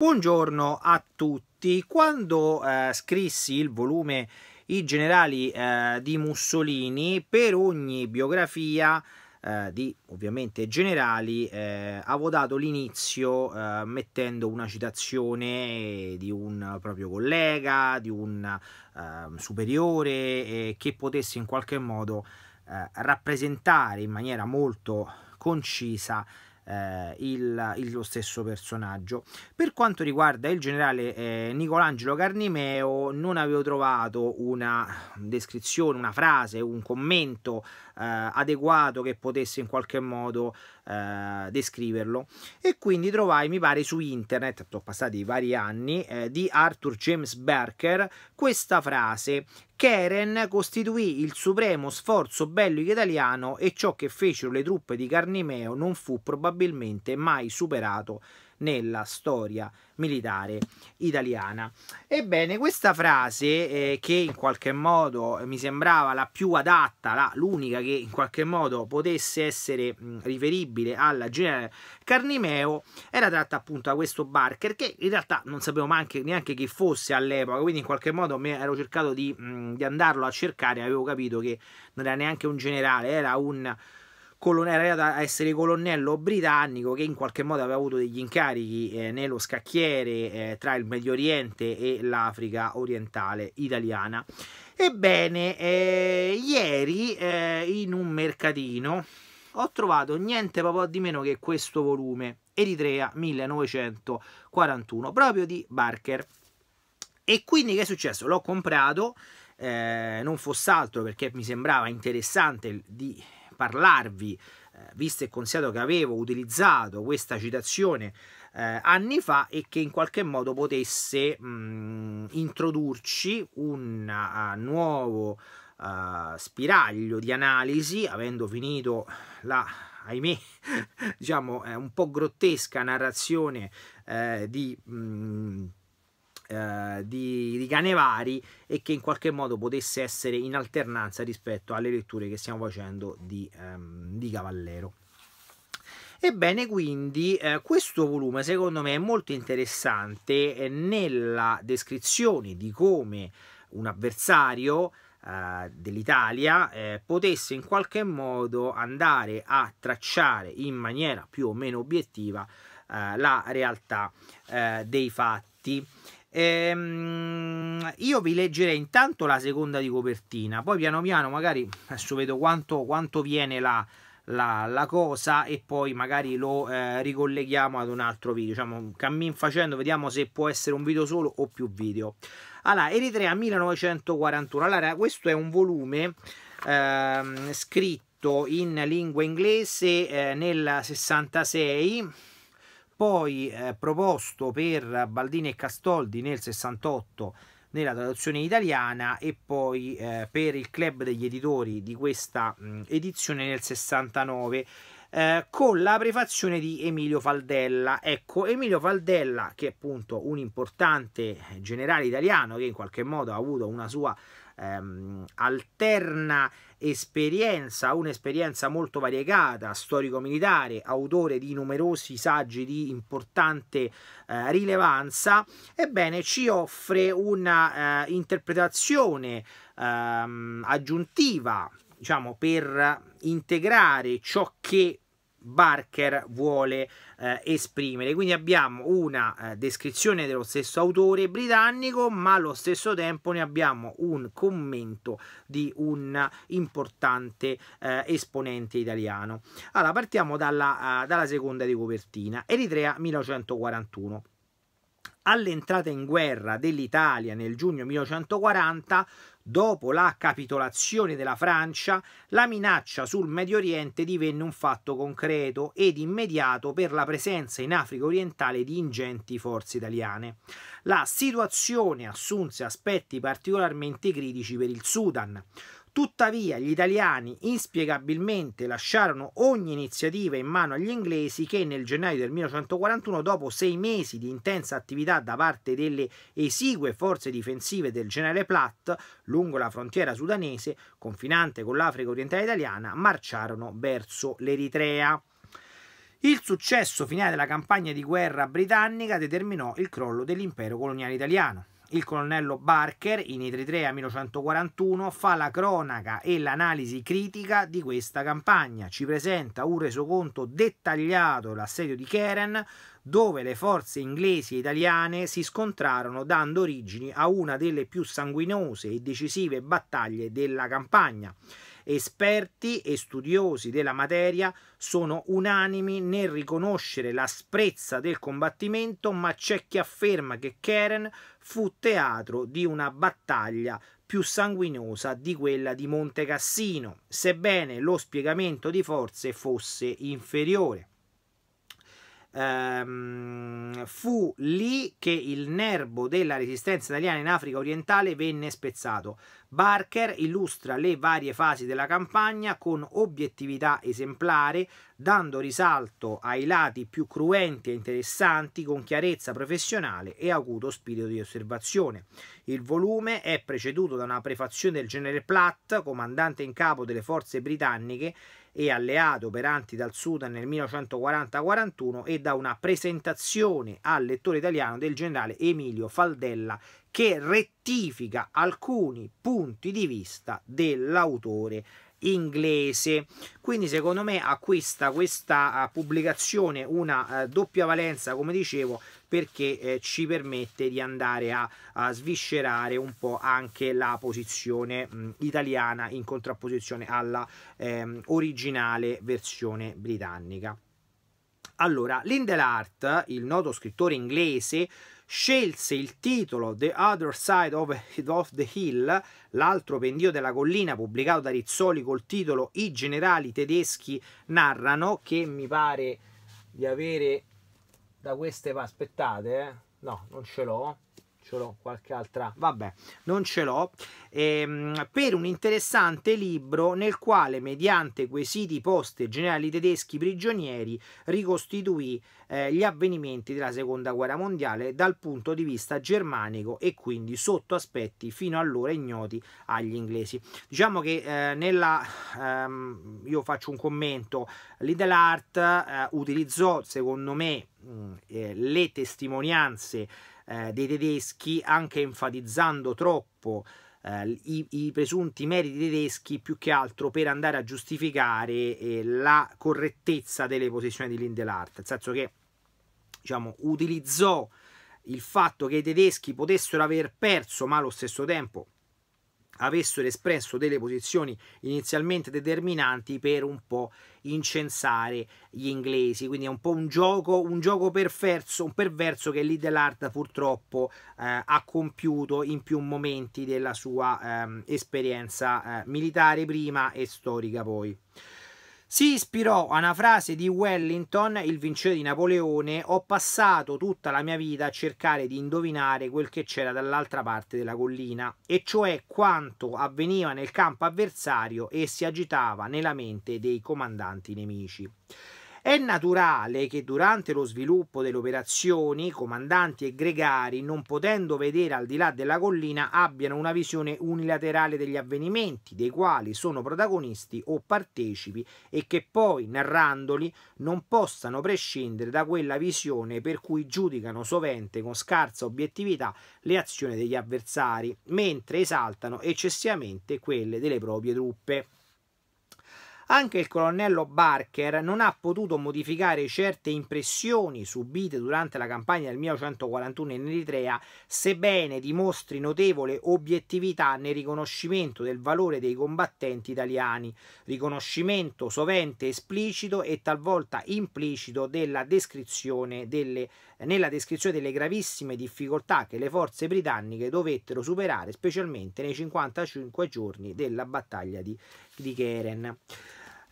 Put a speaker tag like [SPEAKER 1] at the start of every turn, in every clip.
[SPEAKER 1] Buongiorno a tutti. Quando eh, scrissi il volume I generali eh, di Mussolini, per ogni biografia eh, di ovviamente generali, eh, avevo dato l'inizio eh, mettendo una citazione di un proprio collega, di un ehm, superiore eh, che potesse in qualche modo rappresentare in maniera molto concisa eh, il, il, lo stesso personaggio. Per quanto riguarda il generale eh, Nicolangelo Carnimeo, non avevo trovato una descrizione, una frase, un commento eh, adeguato che potesse in qualche modo eh, descriverlo e quindi trovai mi pare su internet sono passati vari anni eh, di Arthur James Berker questa frase Keren costituì il supremo sforzo bellico italiano e ciò che fecero le truppe di Carnimeo non fu probabilmente mai superato nella storia militare italiana. Ebbene, questa frase eh, che in qualche modo eh, mi sembrava la più adatta, l'unica che in qualche modo potesse essere mh, riferibile alla generale Carnimeo, era tratta appunto da questo Barker che in realtà non sapevo neanche, neanche chi fosse all'epoca, quindi in qualche modo mi ero cercato di, mh, di andarlo a cercare, avevo capito che non era neanche un generale, era un colonnello, era essere colonnello britannico che in qualche modo aveva avuto degli incarichi eh, nello scacchiere eh, tra il Medio Oriente e l'Africa orientale italiana. Ebbene, eh, ieri eh, in un mercatino ho trovato niente proprio di meno che questo volume, Eritrea 1941, proprio di Barker. E quindi che è successo? L'ho comprato, eh, non fosse altro perché mi sembrava interessante di parlarvi, eh, visto e considerato che avevo utilizzato questa citazione eh, anni fa e che in qualche modo potesse mh, mm, introdurci un a, eh, nuovo a, eh, spiraglio di analisi, avendo finito la ahimè, diciamo, eh, un po' grottesca narrazione eh, di mh, mm, eh, di, di cane e che in qualche modo potesse essere in alternanza rispetto alle letture che stiamo facendo di, ehm, di Cavallero. Ebbene, quindi eh, questo volume secondo me è molto interessante eh, nella descrizione di come un avversario eh, dell'Italia eh, potesse in qualche modo andare a tracciare in maniera più o meno obiettiva la realtà dei fatti. Ehm, io vi leggerei intanto la seconda di copertina, poi piano piano magari adesso vedo quanto, quanto viene la, la, la, cosa e poi magari lo eh, ricolleghiamo ad un altro video. Diciamo, cammin facendo, vediamo se può essere un video solo o più video. Allora, Eritrea 1941. Allora, questo è un volume ehm, scritto in lingua inglese eh, nel 66 poi eh, proposto per Baldini e Castoldi nel 68 nella traduzione italiana e poi eh, per il club degli editori di questa mh, edizione nel 69 eh, con la prefazione di Emilio Faldella. Ecco, Emilio Faldella, che è appunto un importante eh, generale italiano che in qualche modo ha avuto una sua ehm, alterna esperienza, un'esperienza molto variegata, storico-militare, autore di numerosi saggi di importante eh, rilevanza, ebbene ci offre una eh, interpretazione ehm, aggiuntiva, diciamo, per integrare ciò che Barker vuole eh, esprimere. Quindi abbiamo una eh, descrizione dello stesso autore britannico, ma allo stesso tempo ne abbiamo un commento di un importante eh, esponente italiano. Allora, partiamo dalla, uh, dalla seconda di copertina, Eritrea 1941 all'entrata in guerra dell'Italia nel giugno 1940 Dopo la capitolazione della Francia, la minaccia sul Medio Oriente divenne un fatto concreto ed immediato per la presenza in Africa orientale di ingenti forze italiane. La situazione assunse aspetti particolarmente critici per il Sudan. Tuttavia gli italiani inspiegabilmente lasciarono ogni iniziativa in mano agli inglesi che nel gennaio del 1941, dopo sei mesi di intensa attività da parte delle esigue forze difensive del generale Platt lungo la frontiera sudanese, confinante con l'Africa orientale italiana, marciarono verso l'Eritrea. Il successo finale della campagna di guerra britannica determinò il crollo dell'impero coloniale italiano il colonnello Barker in I 33 a 1941 fa la cronaca e l'analisi critica di questa campagna. Ci presenta un resoconto dettagliato dell'assedio di Keren, dove le forze inglesi e italiane si scontrarono dando origine a una delle più sanguinose e decisive battaglie della campagna. Esperti e studiosi della materia sono unanimi nel riconoscere l'asprezza del combattimento, ma c'è chi afferma che Keren fu teatro di una battaglia più sanguinosa di quella di Monte Cassino, sebbene lo spiegamento di forze fosse inferiore. Um, fu lì che il nervo della resistenza italiana in Africa orientale venne spezzato. Barker illustra le varie fasi della campagna con obiettività esemplare, dando risalto ai lati più cruenti e interessanti con chiarezza professionale e acuto spirito di osservazione. Il volume è preceduto da una prefazione del genere Platt, comandante in capo delle forze britanniche e alleate operanti dal Sudan nel 1940-41 e da una presentazione al lettore italiano del generale Emilio Faldella che rettifica alcuni punti di vista dell'autore inglese quindi secondo me acquista questa eh, pubblicazione una eh, doppia valenza come dicevo perché eh, ci permette di andare a, a, sviscerare un po' anche la posizione mh, italiana in contrapposizione alla ehm, originale versione britannica allora Lindelart il noto scrittore inglese scelse il titolo The Other Side of, the Hill, l'altro pendio della collina pubblicato da Rizzoli col titolo I generali tedeschi narrano, che mi pare di avere da queste aspettate, eh? no, non ce l'ho ce l'ho qualche altra vabbè non ce l'ho ehm, per un interessante libro nel quale mediante quesiti posti generali tedeschi prigionieri ricostituì eh, gli avvenimenti della seconda guerra mondiale dal punto di vista germanico e quindi sotto aspetti fino allora ignoti agli inglesi diciamo che eh, nella ehm, io faccio un commento Little Art eh, utilizzò secondo me mh, mm, eh, le testimonianze eh, dei tedeschi, anche enfatizzando troppo eh, i, i, presunti meriti tedeschi, più che altro per andare a giustificare eh, la correttezza delle posizioni di Lindelart, nel senso che diciamo, utilizzò il fatto che i tedeschi potessero aver perso, ma allo stesso tempo avessero espresso delle posizioni inizialmente determinanti per un po' incensare gli inglesi. Quindi è un po' un gioco, un gioco perverso, un perverso che Lidlard purtroppo eh, ha compiuto in più momenti della sua eh, esperienza eh, militare prima e storica poi. Si ispirò a una frase di Wellington, il vincitore di Napoleone, ho passato tutta la mia vita a cercare di indovinare quel che c'era dall'altra parte della collina, e cioè quanto avveniva nel campo avversario e si agitava nella mente dei comandanti nemici. È naturale che durante lo sviluppo delle operazioni comandanti e gregari, non potendo vedere al di là della collina, abbiano una visione unilaterale degli avvenimenti, dei quali sono protagonisti o partecipi e che poi, narrandoli, non possano prescindere da quella visione per cui giudicano sovente con scarsa obiettività le azioni degli avversari, mentre esaltano eccessivamente quelle delle proprie truppe. Anche il colonnello Barker non ha potuto modificare certe impressioni subite durante la campagna del 1941 in Eritrea, sebbene dimostri notevole obiettività nel riconoscimento del valore dei combattenti italiani, riconoscimento sovente esplicito e talvolta implicito della descrizione delle, nella descrizione delle gravissime difficoltà che le forze britanniche dovettero superare, specialmente nei 55 giorni della battaglia di, di Keren.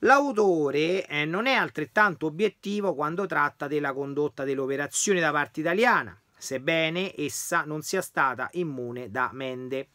[SPEAKER 1] L'autore eh, non è altrettanto obiettivo quando tratta della condotta dell'operazione da parte italiana, sebbene essa non sia stata immune da Mende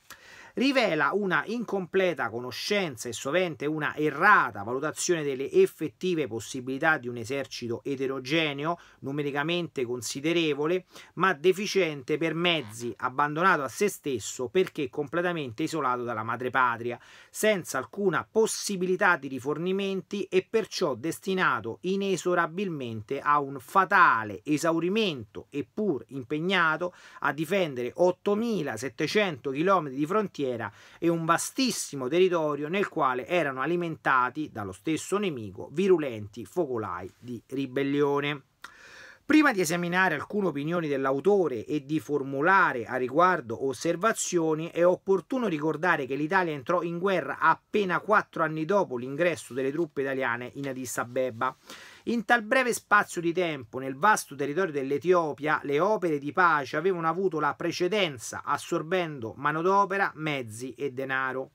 [SPEAKER 1] rivela una incompleta conoscenza e sovente una errata valutazione delle effettive possibilità di un esercito eterogeneo, numericamente considerevole, ma deficiente per mezzi, abbandonato a se stesso perché completamente isolato dalla madrepatria, senza alcuna possibilità di rifornimenti e perciò destinato inesorabilmente a un fatale esaurimento, eppur impegnato a difendere 8.700 km di frontiera costiera e un vastissimo territorio nel quale erano alimentati dallo stesso nemico virulenti focolai di ribellione. Prima di esaminare alcune opinioni dell'autore e di formulare a riguardo osservazioni, è opportuno ricordare che l'Italia entrò in guerra appena quattro anni dopo l'ingresso delle truppe italiane in Addis Abeba in tal breve spazio di tempo, nel vasto territorio dell'Etiopia, le opere di pace avevano avuto la precedenza, assorbendo manodopera, mezzi e denaro.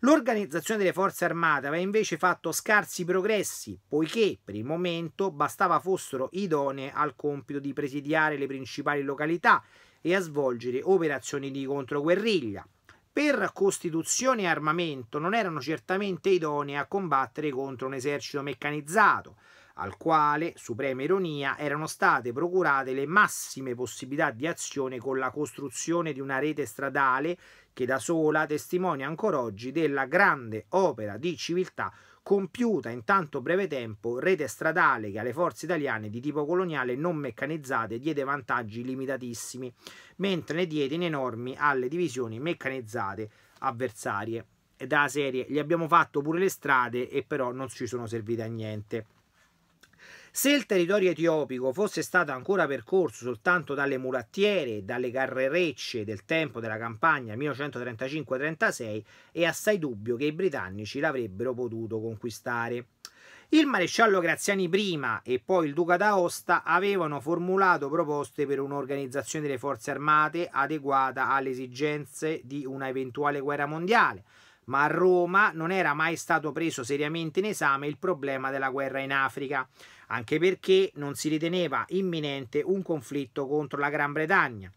[SPEAKER 1] L'organizzazione delle forze armate aveva invece fatto scarsi progressi, poiché per il momento bastava fossero idonee al compito di presidiare le principali località e a svolgere operazioni di controguerriglia. Per costituzione e armamento non erano certamente idonee a combattere contro un esercito meccanizzato, al quale, suprema ironia, erano state procurate le massime possibilità di azione con la costruzione di una rete stradale che da sola testimonia ancora oggi della grande opera di civiltà compiuta in tanto breve tempo, rete stradale che alle forze italiane di tipo coloniale non meccanizzate diede vantaggi limitatissimi, mentre ne diede in enormi alle divisioni meccanizzate avversarie. E da serie gli abbiamo fatto pure le strade e però non ci sono servite a niente. Se il territorio etiopico fosse stato ancora percorso soltanto dalle mulattiere e dalle carrerecce del tempo della campagna 1935-36, è assai dubbio che i britannici l'avrebbero potuto conquistare. Il maresciallo Graziani prima e poi il duca d'Aosta avevano formulato proposte per un'organizzazione delle forze armate adeguata alle esigenze di una eventuale guerra mondiale, ma a Roma non era mai stato preso seriamente in esame il problema della guerra in Africa anche perché non si riteneva imminente un conflitto contro la Gran Bretagna.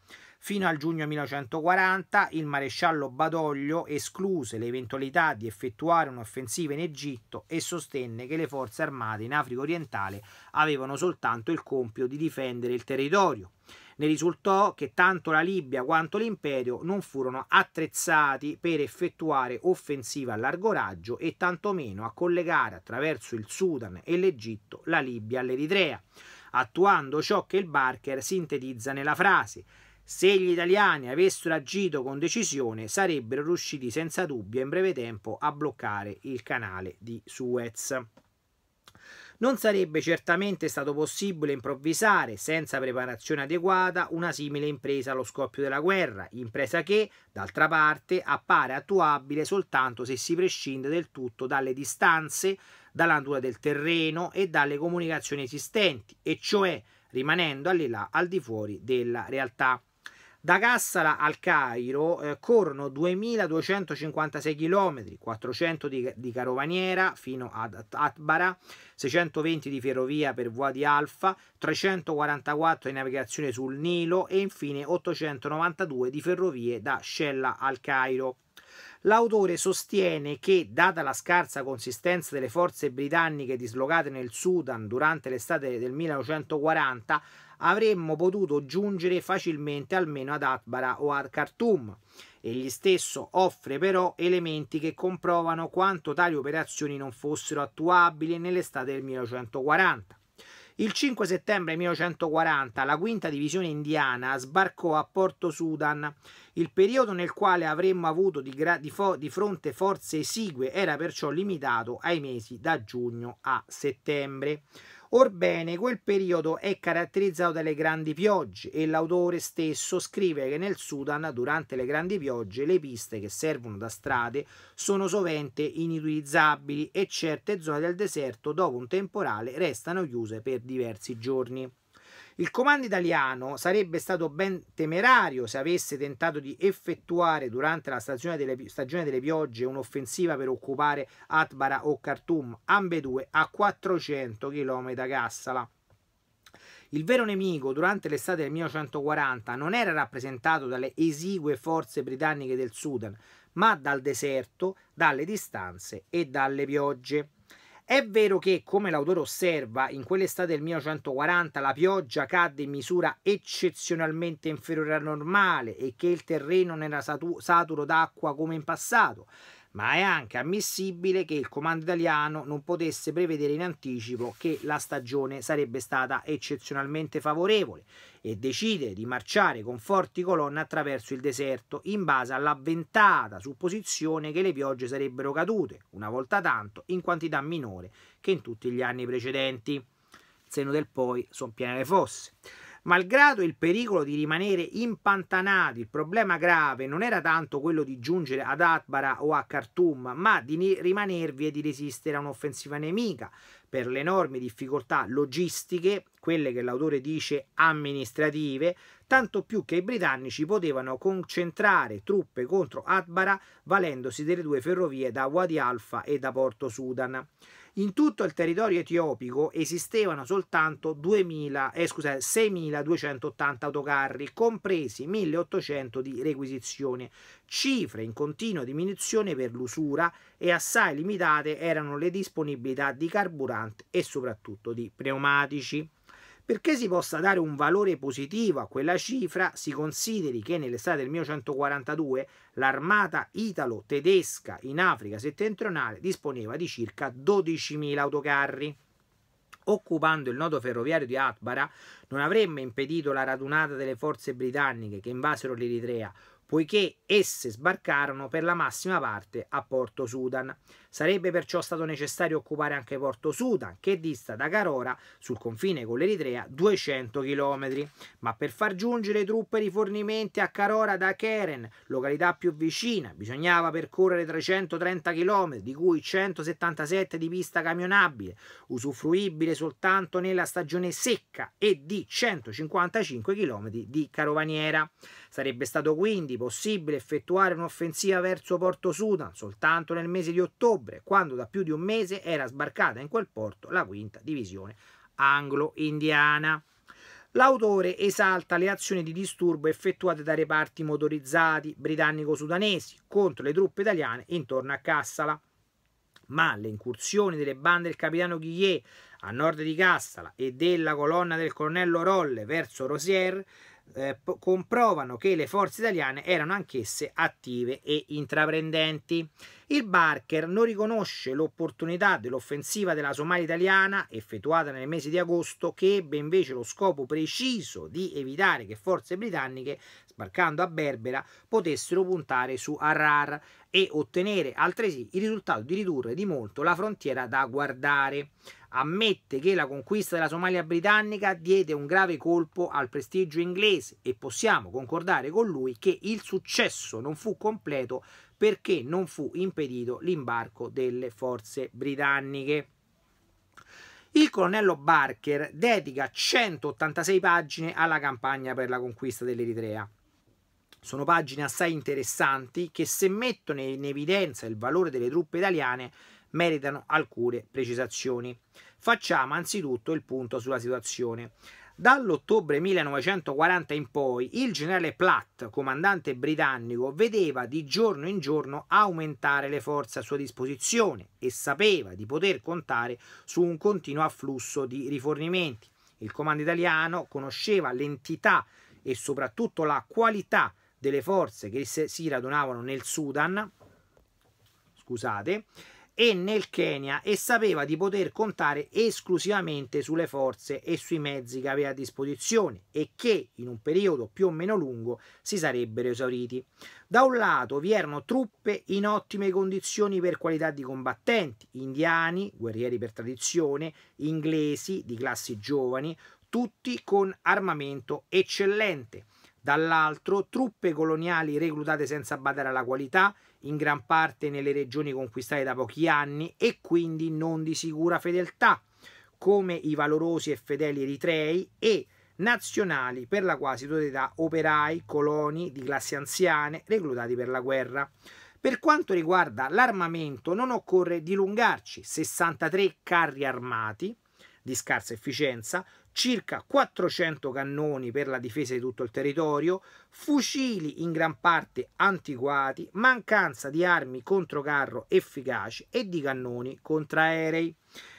[SPEAKER 1] Fino al giugno 1940 il maresciallo Badoglio escluse l'eventualità di effettuare un'offensiva in Egitto e sostenne che le forze armate in Africa orientale avevano soltanto il compito di difendere il territorio. Ne risultò che tanto la Libia quanto l'impero non furono attrezzati per effettuare offensive a largo raggio e tantomeno a collegare attraverso il Sudan e l'Egitto la Libia all'Eritrea, attuando ciò che il Barker sintetizza nella frase se gli italiani avessero agito con decisione, sarebbero riusciti senza dubbio in breve tempo a bloccare il canale di Suez. Non sarebbe certamente stato possibile improvvisare, senza preparazione adeguata, una simile impresa allo scoppio della guerra, impresa che, d'altra parte, appare attuabile soltanto se si prescinde del tutto dalle distanze, dalla natura del terreno e dalle comunicazioni esistenti, e cioè rimanendo al di là, al di fuori della realtà. Da Cassala al Cairo eh, corrono 2.256 km, 400 di, di carovaniera fino ad Atbara, 620 di ferrovia per Wadi Alfa, 344 di navigazione sul Nilo e infine 892 di ferrovie da Scella al Cairo. L'autore sostiene che, data la scarsa consistenza delle forze britanniche dislocate nel Sudan durante l'estate del 1940, avremmo potuto giungere facilmente almeno ad Atbara o al Khartoum. Egli stesso offre però elementi che comprovano quanto tali operazioni non fossero attuabili nell'estate del 1940. Il 5 settembre 1940 la quinta divisione indiana sbarcò a Porto Sudan. Il periodo nel quale avremmo avuto di, di, fo- di fronte forze esigue era perciò limitato ai mesi da giugno a settembre. Orbene, quel periodo è caratterizzato dalle grandi piogge e l'autore stesso scrive che nel Sudan durante le grandi piogge le piste che servono da strade sono sovente inutilizzabili e certe zone del deserto dopo un temporale restano chiuse per diversi giorni. Il comando italiano sarebbe stato ben temerario se avesse tentato di effettuare durante la stagione delle, stagione delle piogge un'offensiva per occupare Atbara o Khartoum, ambedue a 400 km da Kassala. Il vero nemico durante l'estate del 1940 non era rappresentato dalle esigue forze britanniche del Sudan, ma dal deserto, dalle distanze e dalle piogge. È vero che, come l'autore osserva, in quell'estate del 1940 la pioggia cadde in misura eccezionalmente inferiore al normale e che il terreno non era saturo d'acqua come in passato, ma è anche ammissibile che il comando italiano non potesse prevedere in anticipo che la stagione sarebbe stata eccezionalmente favorevole e decidere di marciare con forti colonne attraverso il deserto in base all'avventata supposizione che le piogge sarebbero cadute, una volta tanto, in quantità minore che in tutti gli anni precedenti. seno del poi sono piene le fosse. Malgrado il pericolo di rimanere impantanati, il problema grave non era tanto quello di giungere ad Atbara o a Khartoum, ma di rimanervi e di resistere a un'offensiva nemica per le enormi difficoltà logistiche, quelle che l'autore dice amministrative, tanto più che i britannici potevano concentrare truppe contro Atbara valendosi delle due ferrovie da Wadi Alfa e da Porto Sudan. In tutto il territorio etiopico esistevano soltanto 2000, eh, scusate, 6.280 autocarri, compresi 1.800 di requisizione, cifre in continua diminuzione per l'usura e assai limitate erano le disponibilità di carburante e soprattutto di pneumatici. Perché si possa dare un valore positivo a quella cifra, si consideri che nell'estate del 1942 l'armata italo-tedesca in Africa settentrionale disponeva di circa 12.000 autocarri. Occupando il nodo ferroviario di Atbara non avremmo impedito la radunata delle forze britanniche che invasero l'Eritrea, poiché esse sbarcarono per la massima parte a Porto Sudan. Sarebbe perciò stato necessario occupare anche Porto Sudan, che dista da Carora, sul confine con l'Eritrea, 200 km. Ma per far giungere truppe e rifornimenti a Carora da Keren, località più vicina, bisognava percorrere 330 km, di cui 177 di pista camionabile, usufruibile soltanto nella stagione secca, e di 155 km di carovaniera. Sarebbe stato quindi possibile effettuare un'offensiva verso Porto Sudan soltanto nel mese di ottobre ottobre, quando da più di un mese era sbarcata in quel porto la quinta divisione anglo-indiana. L'autore esalta le azioni di disturbo effettuate da reparti motorizzati britannico-sudanesi contro le truppe italiane intorno a Cassala. Ma le incursioni delle bande del capitano Ghiglier a nord di Cassala e della colonna del colonnello Rolle verso Rosier eh, comprovano che le forze italiane erano anch'esse attive e intraprendenti. Il Barker non riconosce l'opportunità dell'offensiva della Somalia italiana, effettuata nel mese di agosto, che ebbe invece lo scopo preciso di evitare che forze britanniche, sbarcando a Berbera, potessero puntare su Harar e ottenere altresì il risultato di ridurre di molto la frontiera da guardare ammette che la conquista della Somalia britannica diede un grave colpo al prestigio inglese e possiamo concordare con lui che il successo non fu completo perché non fu impedito l'imbarco delle forze britanniche. Il colonnello Barker dedica 186 pagine alla campagna per la conquista dell'Eritrea. Sono pagine assai interessanti che se mettono in evidenza il valore delle truppe italiane meritano alcune precisazioni. Facciamo anzitutto il punto sulla situazione. Dall'ottobre 1940 in poi il generale Platt, comandante britannico, vedeva di giorno in giorno aumentare le forze a sua disposizione e sapeva di poter contare su un continuo afflusso di rifornimenti. Il comando italiano conosceva l'entità e soprattutto la qualità delle forze che si radunavano nel Sudan, scusate, e nel Kenya e sapeva di poter contare esclusivamente sulle forze e sui mezzi che aveva a disposizione e che in un periodo più o meno lungo si sarebbero esauriti. Da un lato vi erano truppe in ottime condizioni per qualità di combattenti, indiani, guerrieri per tradizione, inglesi di classi giovani, tutti con armamento eccellente. Dall'altro truppe coloniali reclutate senza badare alla qualità in gran parte nelle regioni conquistate da pochi anni e quindi non di sicura fedeltà, come i valorosi e fedeli eritrei e nazionali per la quasi totalità operai, coloni di classi anziane reclutati per la guerra. Per quanto riguarda l'armamento non occorre dilungarci, 63 carri armati di scarsa efficienza, circa 400 cannoni per la difesa di tutto il territorio, fucili in gran parte antiquati, mancanza di armi controcarro efficaci e di cannoni contraerei.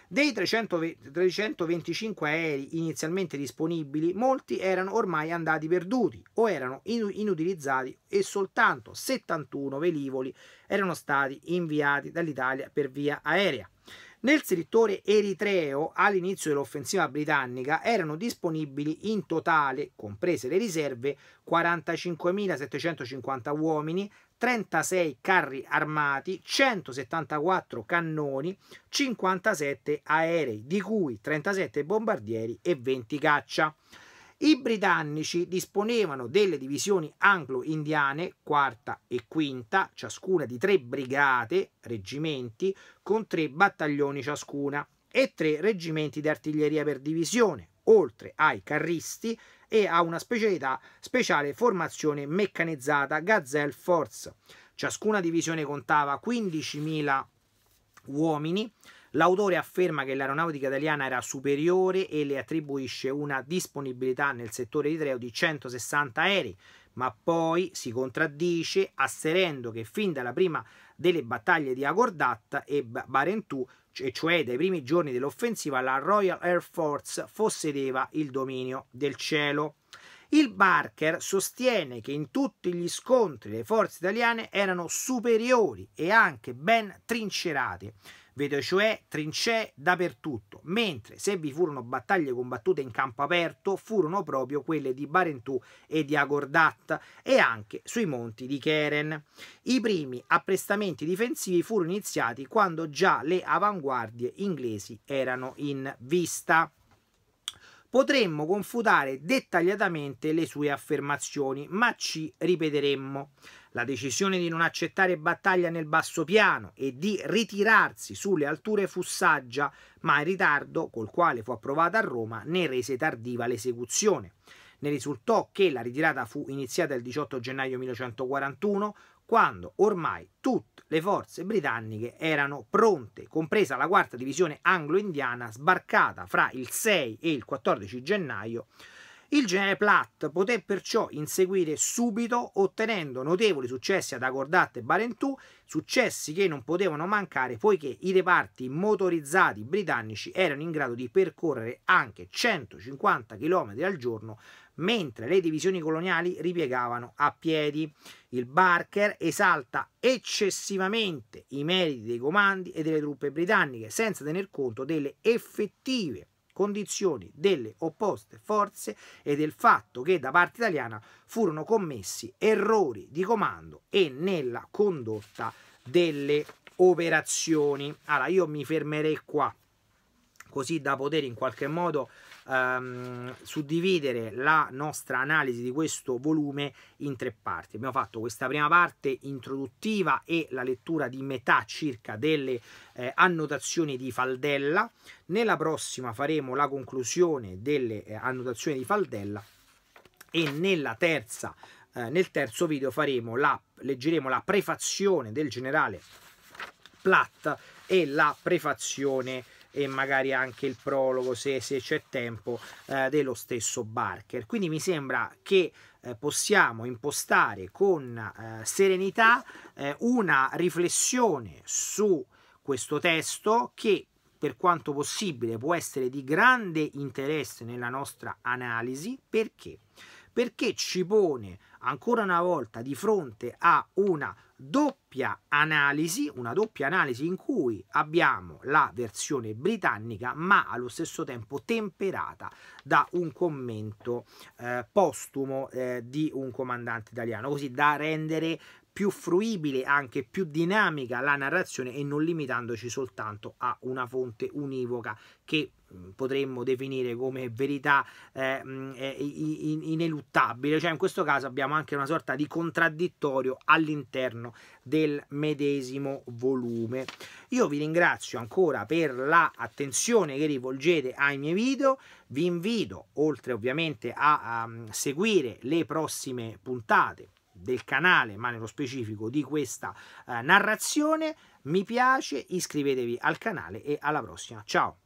[SPEAKER 1] Dei 325 aerei inizialmente disponibili, molti erano ormai andati perduti o erano inutilizzati e soltanto 71 velivoli erano stati inviati dall'Italia per via aerea. Nel settore eritreo, all'inizio dell'offensiva britannica, erano disponibili in totale, comprese le riserve, 45.750 uomini, 36 carri armati, 174 cannoni, 57 aerei, di cui 37 bombardieri e 20 caccia. I britannici disponevano delle divisioni anglo-indiane, quarta e quinta, ciascuna di tre brigate, reggimenti, con tre battaglioni ciascuna, e tre reggimenti di artiglieria per divisione, oltre ai carristi e a una specialità speciale formazione meccanizzata Gazelle Force. Ciascuna divisione contava 15.000 uomini L'autore afferma che l'aeronautica italiana era superiore e le attribuisce una disponibilità nel settore di treo di 160 aerei, ma poi si contraddice asserendo che fin dalla prima delle battaglie di Agordat e Barentù, cioè dai primi giorni dell'offensiva, la Royal Air Force possedeva il dominio del cielo. Il Barker sostiene che in tutti gli scontri le forze italiane erano superiori e anche ben trincerate vedo cioè trincee dappertutto, mentre se vi furono battaglie combattute in campo aperto furono proprio quelle di Barentù e di Agordat e anche sui monti di Keren. I primi apprestamenti difensivi furono iniziati quando già le avanguardie inglesi erano in vista potremmo confutare dettagliatamente le sue affermazioni, ma ci ripeteremmo. La decisione di non accettare battaglia nel basso piano e di ritirarsi sulle alture fu saggia, ma il ritardo col quale fu approvata a Roma ne rese tardiva l'esecuzione. Ne risultò che la ritirata fu iniziata il 18 gennaio 1941 quando ormai tutte le forze britanniche erano pronte, compresa la quarta divisione anglo-indiana sbarcata fra il 6 e il 14 gennaio il genere Platt poté perciò inseguire subito ottenendo notevoli successi ad Agordat e Barentù, successi che non potevano mancare poiché i reparti motorizzati britannici erano in grado di percorrere anche 150 km al giorno mentre le divisioni coloniali ripiegavano a piedi. Il Barker esalta eccessivamente i meriti dei comandi e delle truppe britanniche senza tener conto delle effettive condizioni delle opposte forze e del fatto che da parte italiana furono commessi errori di comando e nella condotta delle operazioni. Allora io mi fermerei qua così da poter in qualche modo ehm, suddividere la nostra analisi di questo volume in tre parti. Abbiamo fatto questa prima parte introduttiva e la lettura di metà circa delle eh, annotazioni di Faldella. Nella prossima faremo la conclusione delle eh, annotazioni di Faldella e nella terza eh, nel terzo video faremo la, leggeremo la prefazione del generale Platt e la prefazione e magari anche il prologo se, se c'è tempo eh, dello stesso Barker quindi mi sembra che eh, possiamo impostare con eh, serenità eh, una riflessione su questo testo che per quanto possibile può essere di grande interesse nella nostra analisi perché perché ci pone ancora una volta di fronte a una doppia analisi, una doppia analisi in cui abbiamo la versione britannica ma allo stesso tempo temperata da un commento eh, postumo eh, di un comandante italiano, così da rendere più fruibile, anche più dinamica la narrazione e non limitandoci soltanto a una fonte univoca che mm, potremmo definire come verità eh, mm, ineluttabile, cioè in questo caso abbiamo anche una sorta di contraddittorio all'interno del medesimo volume. Io vi ringrazio ancora per l'attenzione che rivolgete ai miei video, vi invito oltre ovviamente a, a mm, seguire le prossime puntate del canale, ma nello specifico di questa eh, narrazione. Mi piace, iscrivetevi al canale e alla prossima. Ciao!